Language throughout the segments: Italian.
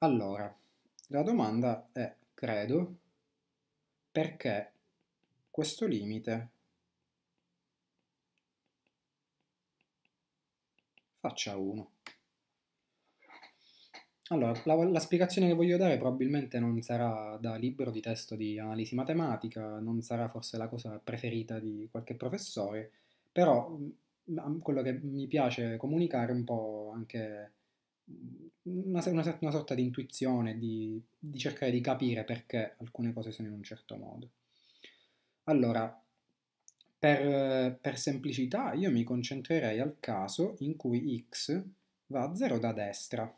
Allora, la domanda è, credo, perché questo limite faccia 1. Allora, la, la, spiegazione che voglio dare probabilmente non sarà da libro di testo di analisi matematica, non sarà forse la cosa preferita di qualche professore, però mm, quello che mi piace comunicare un po' anche una, una, una sorta di intuizione, di, di cercare di capire perché alcune cose sono in un certo modo. Allora, per, per, semplicità io mi concentrerei al caso in cui x va a 0 da destra.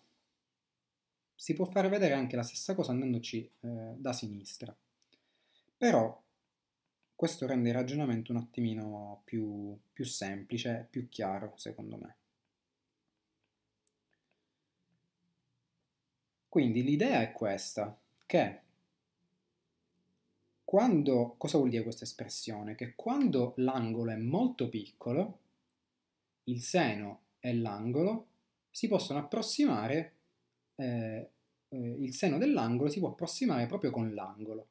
Si può far vedere anche la stessa cosa andandoci eh, da sinistra. Però questo rende il ragionamento un attimino più, più semplice, più chiaro secondo me. Quindi l'idea è questa, che quando, cosa vuol dire questa espressione? Che quando l'angolo è molto piccolo, il seno e l'angolo si possono approssimare, eh, eh, il seno dell'angolo si può approssimare proprio con l'angolo.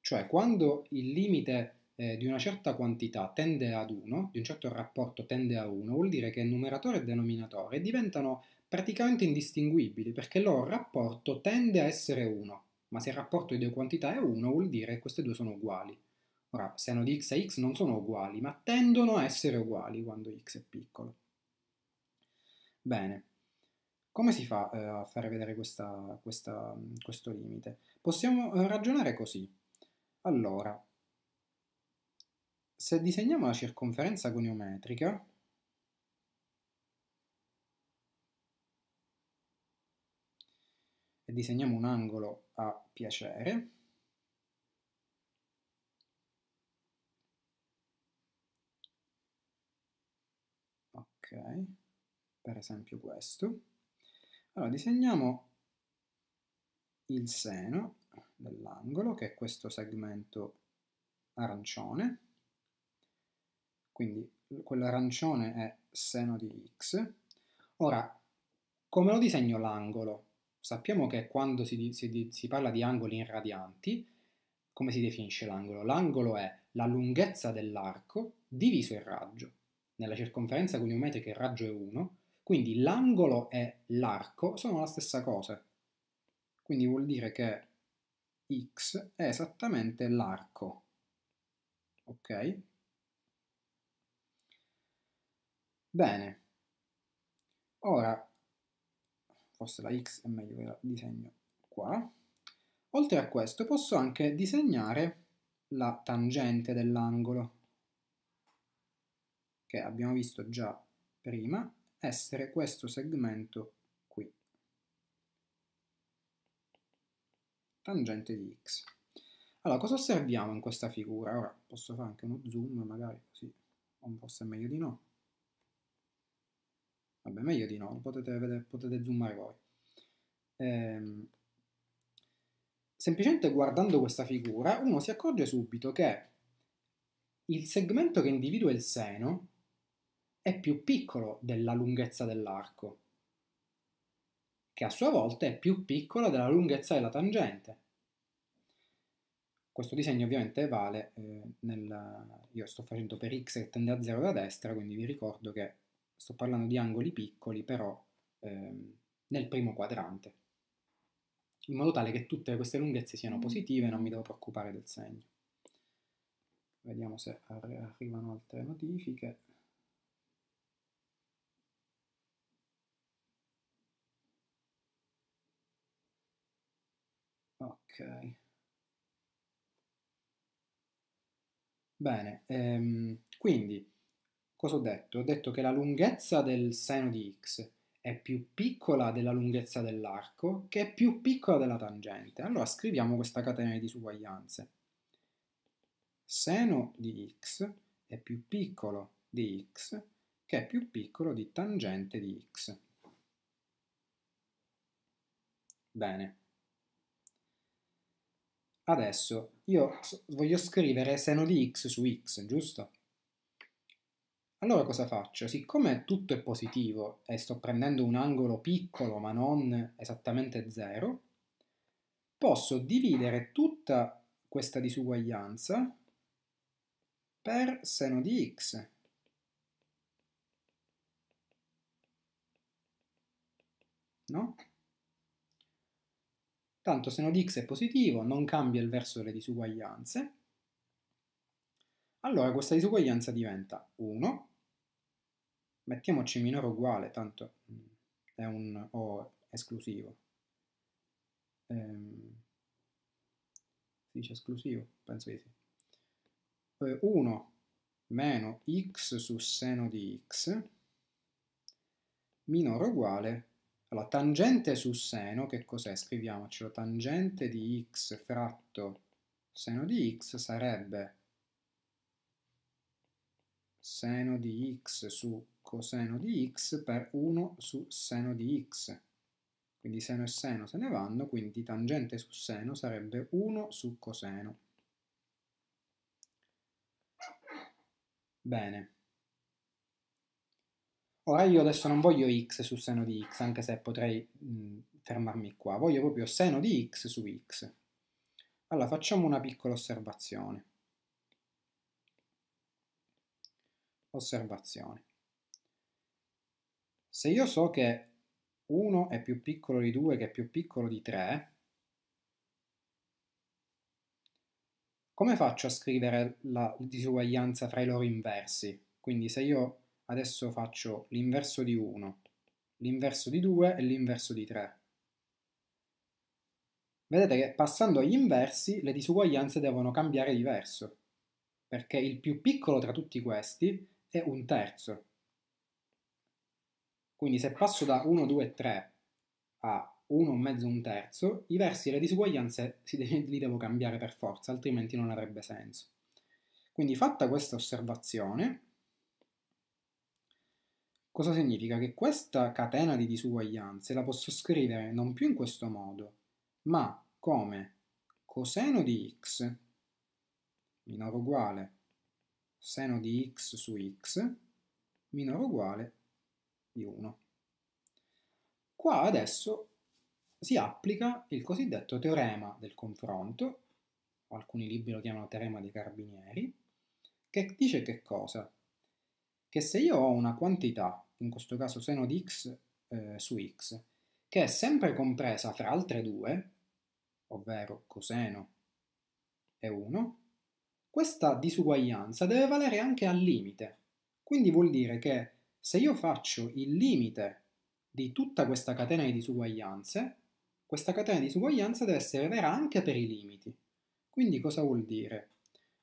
Cioè quando il limite eh, di una certa quantità tende ad 1, di un certo rapporto tende a 1, vuol dire che numeratore e denominatore diventano praticamente indistinguibili perché il loro rapporto tende a essere 1, ma se il rapporto di due quantità è 1 vuol dire che queste due sono uguali. Ora, seno di x e x non sono uguali, ma tendono a essere uguali quando x è piccolo. Bene, come si fa eh, a fare vedere questa, questa, questo limite? Possiamo eh, ragionare così. Allora, se disegniamo la circonferenza goniometrica, e disegniamo un angolo a piacere. Ok, per esempio questo. Allora, disegniamo il seno dell'angolo, che è questo segmento arancione. Quindi quell'arancione è seno di x. Ora, come lo disegno l'angolo? Sappiamo che quando si, si, si parla di angoli irradianti, come si definisce l'angolo? L'angolo è la lunghezza dell'arco diviso il raggio. Nella circonferenza goniometrica il raggio è 1, quindi l'angolo e l'arco sono la stessa cosa. Quindi vuol dire che x è esattamente l'arco. Ok? Bene. Ora, fosse la X è meglio che la disegno qua. Oltre a questo posso anche disegnare la tangente dell'angolo, che abbiamo visto già prima, essere questo segmento qui. Tangente di X. Allora, cosa osserviamo in questa figura? Ora, posso fare anche uno zoom, magari così, o forse è meglio di no. Vabbè, meglio di no, potete, vedere, potete zoomare voi. Ehm, semplicemente guardando questa figura, uno si accorge subito che il segmento che individua il seno è più piccolo della lunghezza dell'arco, che a sua volta è più piccola della lunghezza della tangente. Questo disegno ovviamente vale, eh, nel, io sto facendo per x che tende a 0 da destra, quindi vi ricordo che sto parlando di angoli piccoli però ehm, nel primo quadrante, in modo tale che tutte queste lunghezze siano mm. positive non mi devo preoccupare del segno. Vediamo se arrivano altre notifiche. Ok. Bene, ehm, quindi Cosa ho detto? Ho detto che la lunghezza del seno di x è più piccola della lunghezza dell'arco, che è più piccola della tangente. Allora scriviamo questa catena di disuguaglianze. Seno di x è più piccolo di x, che è più piccolo di tangente di x. Bene. Adesso io voglio scrivere seno di x su x, giusto? Allora cosa faccio? Siccome tutto è positivo e sto prendendo un angolo piccolo ma non esattamente zero, posso dividere tutta questa disuguaglianza per seno di x. No? Tanto seno di x è positivo, non cambia il verso delle disuguaglianze. Allora questa disuguaglianza diventa 1 mettiamoci minore uguale, tanto mm, è un O esclusivo. Ehm, si dice esclusivo? Penso di sì. 1 eh, meno x su seno di x minore uguale allora, tangente su seno, che cos'è? Scriviamocelo, tangente di x fratto seno di x sarebbe seno di x su coseno di x per 1 su seno di x. Quindi seno e seno se ne vanno, quindi tangente su seno sarebbe 1 su coseno. Bene. Ora io adesso non voglio x su seno di x, anche se potrei mh, fermarmi qua, voglio proprio seno di x su x. Allora facciamo una piccola osservazione. osservazioni. Se io so che 1 è più piccolo di 2 che è più piccolo di 3, come faccio a scrivere la disuguaglianza tra i loro inversi? Quindi se io adesso faccio l'inverso di 1, l'inverso di 2 e l'inverso di 3. Vedete che passando agli inversi le disuguaglianze devono cambiare diverso, perché il più piccolo tra tutti questi è un terzo. Quindi se passo da 1, 2, 3 a 1, mezzo, un terzo, i versi e le disuguaglianze li devo cambiare per forza, altrimenti non avrebbe senso. Quindi fatta questa osservazione, cosa significa? Che questa catena di disuguaglianze la posso scrivere non più in questo modo, ma come coseno di x minore uguale seno di x su x minore o uguale di 1. Qua adesso si applica il cosiddetto teorema del confronto, alcuni libri lo chiamano teorema dei carabinieri, che dice che cosa? Che se io ho una quantità, in questo caso seno di x eh, su x, che è sempre compresa fra altre due, ovvero coseno e 1, questa disuguaglianza deve valere anche al limite, quindi vuol dire che se io faccio il limite di tutta questa catena di disuguaglianze, questa catena di disuguaglianza deve essere vera anche per i limiti. Quindi cosa vuol dire?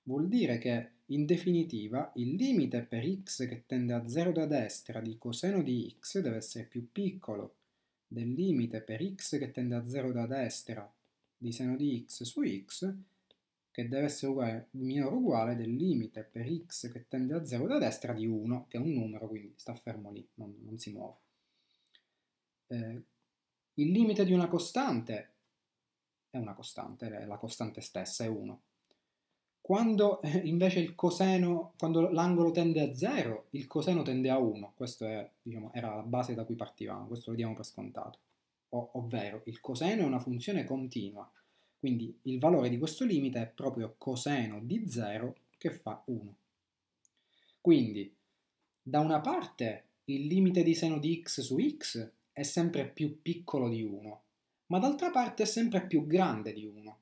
Vuol dire che in definitiva il limite per x che tende a 0 da destra di coseno di x deve essere più piccolo del limite per x che tende a 0 da destra di seno di x su x che deve essere uguale, minore o uguale del limite per x che tende a 0 da destra di 1, che è un numero, quindi sta fermo lì, non, non si muove. Eh, il limite di una costante è una costante, è la costante stessa è 1. Quando eh, invece il coseno, quando l'angolo tende a 0, il coseno tende a 1. Questa diciamo, era la base da cui partivamo, questo lo diamo per scontato. O, ovvero, il coseno è una funzione continua, quindi il valore di questo limite è proprio coseno di 0 che fa 1. Quindi, da una parte, il limite di seno di x su x è sempre più piccolo di 1, ma d'altra parte è sempre più grande di 1.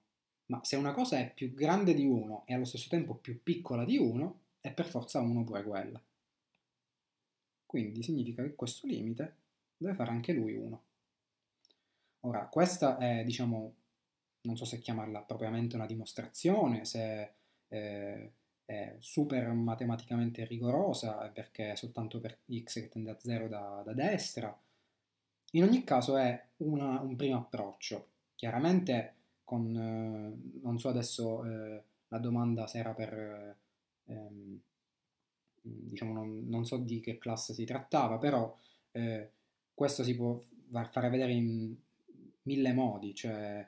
Ma se una cosa è più grande di 1 e allo stesso tempo più piccola di 1, è per forza 1 pure quella. Quindi significa che questo limite deve fare anche lui 1. Ora, questa è, diciamo, non so se chiamarla propriamente una dimostrazione, se eh, è super matematicamente rigorosa perché è soltanto per x che tende a 0 da, da destra. In ogni caso è una, un primo approccio. Chiaramente con, eh, non so adesso eh, la domanda se era per, eh, ehm, diciamo, non, non, so di che classe si trattava, però eh, questo si può fare vedere in mille modi, cioè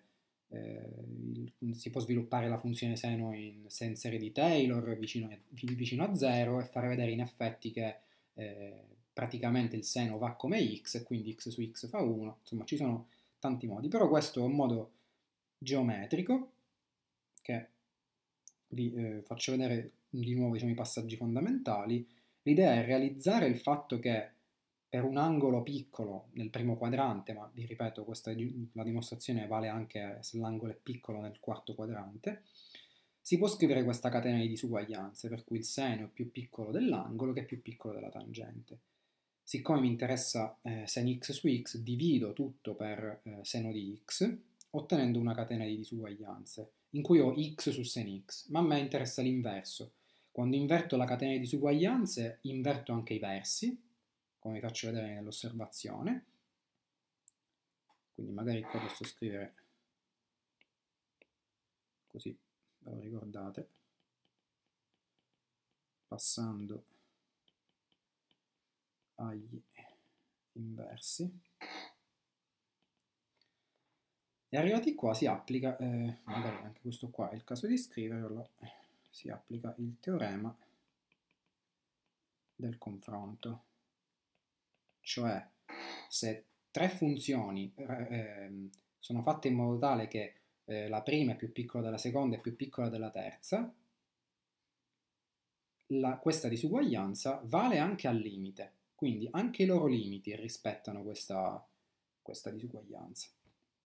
eh, si può sviluppare la funzione seno in, senza di Taylor vicino, vicino, a zero e far vedere in effetti che eh, praticamente il seno va come x e quindi x su x fa 1, insomma ci sono tanti modi, però questo è un modo geometrico che vi eh, faccio vedere di nuovo diciamo, i passaggi fondamentali, l'idea è realizzare il fatto che per un angolo piccolo nel primo quadrante, ma vi ripeto, questa, la dimostrazione vale anche se l'angolo è piccolo nel quarto quadrante, si può scrivere questa catena di disuguaglianze, per cui il seno è più piccolo dell'angolo che è più piccolo della tangente. Siccome mi interessa eh, seno x su x, divido tutto per eh, seno di x, ottenendo una catena di disuguaglianze, in cui ho x su seno x, ma a me interessa l'inverso. Quando inverto la catena di disuguaglianze, inverto anche i versi, come vi faccio vedere nell'osservazione. Quindi magari qua posso scrivere così, ve lo ricordate, passando agli inversi. E arrivati qua si applica, eh, magari anche questo qua è il caso di scriverlo, si applica il teorema del confronto. Cioè, se tre funzioni eh, ehm, sono fatte in modo tale che eh, la prima è più piccola della seconda e più piccola della terza, la, questa disuguaglianza vale anche al limite, quindi anche i loro limiti rispettano questa, questa disuguaglianza.